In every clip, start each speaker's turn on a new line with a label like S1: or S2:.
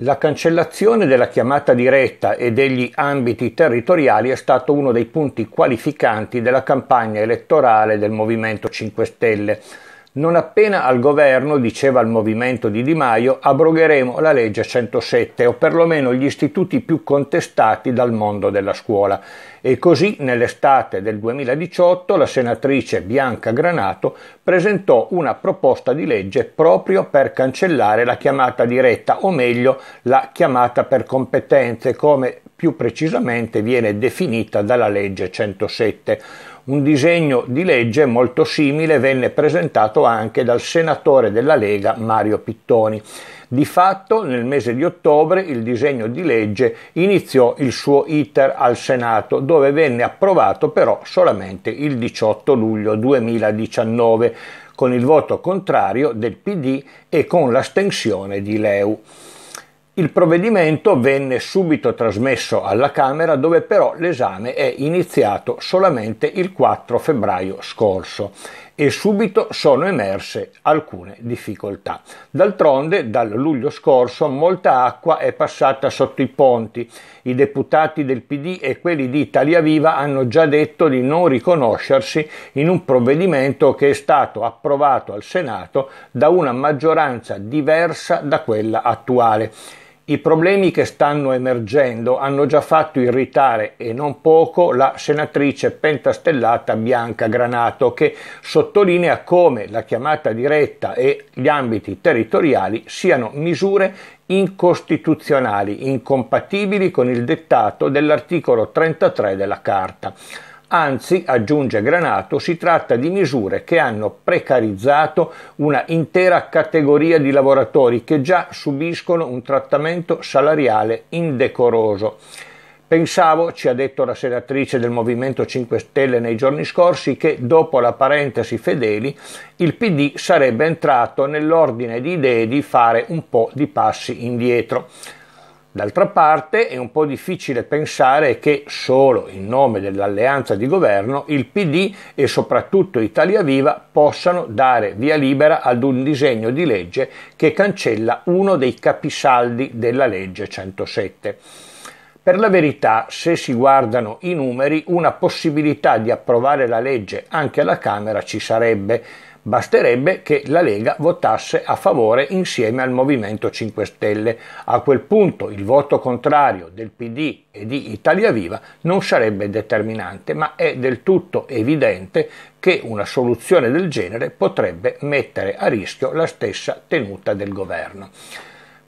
S1: La cancellazione della chiamata diretta e degli ambiti territoriali è stato uno dei punti qualificanti della campagna elettorale del Movimento 5 Stelle, non appena al governo, diceva il movimento di Di Maio, abrogheremo la legge 107 o perlomeno gli istituti più contestati dal mondo della scuola. E così nell'estate del 2018 la senatrice Bianca Granato presentò una proposta di legge proprio per cancellare la chiamata diretta o meglio la chiamata per competenze come più precisamente viene definita dalla legge 107. Un disegno di legge molto simile venne presentato anche dal senatore della Lega Mario Pittoni. Di fatto nel mese di ottobre il disegno di legge iniziò il suo iter al Senato, dove venne approvato però solamente il 18 luglio 2019, con il voto contrario del PD e con l'astensione di Leu. Il provvedimento venne subito trasmesso alla Camera dove però l'esame è iniziato solamente il 4 febbraio scorso e subito sono emerse alcune difficoltà. D'altronde dal luglio scorso molta acqua è passata sotto i ponti. I deputati del PD e quelli di Italia Viva hanno già detto di non riconoscersi in un provvedimento che è stato approvato al Senato da una maggioranza diversa da quella attuale. I problemi che stanno emergendo hanno già fatto irritare e non poco la senatrice pentastellata Bianca Granato che sottolinea come la chiamata diretta e gli ambiti territoriali siano misure incostituzionali, incompatibili con il dettato dell'articolo 33 della Carta. Anzi, aggiunge Granato, si tratta di misure che hanno precarizzato una intera categoria di lavoratori che già subiscono un trattamento salariale indecoroso. Pensavo, ci ha detto la senatrice del Movimento 5 Stelle nei giorni scorsi, che dopo la parentesi Fedeli il PD sarebbe entrato nell'ordine di idee di fare un po' di passi indietro. D'altra parte è un po' difficile pensare che solo in nome dell'alleanza di governo il PD e soprattutto Italia Viva possano dare via libera ad un disegno di legge che cancella uno dei capisaldi della legge 107. Per la verità, se si guardano i numeri, una possibilità di approvare la legge anche alla Camera ci sarebbe, Basterebbe che la Lega votasse a favore insieme al Movimento 5 Stelle. A quel punto il voto contrario del PD e di Italia Viva non sarebbe determinante, ma è del tutto evidente che una soluzione del genere potrebbe mettere a rischio la stessa tenuta del governo.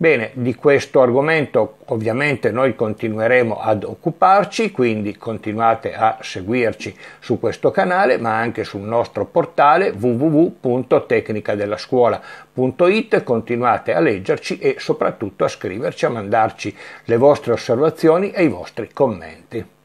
S1: Bene, di questo argomento ovviamente noi continueremo ad occuparci, quindi continuate a seguirci su questo canale, ma anche sul nostro portale www.tecnicadellascuola.it, continuate a leggerci e soprattutto a scriverci, a mandarci le vostre osservazioni e i vostri commenti.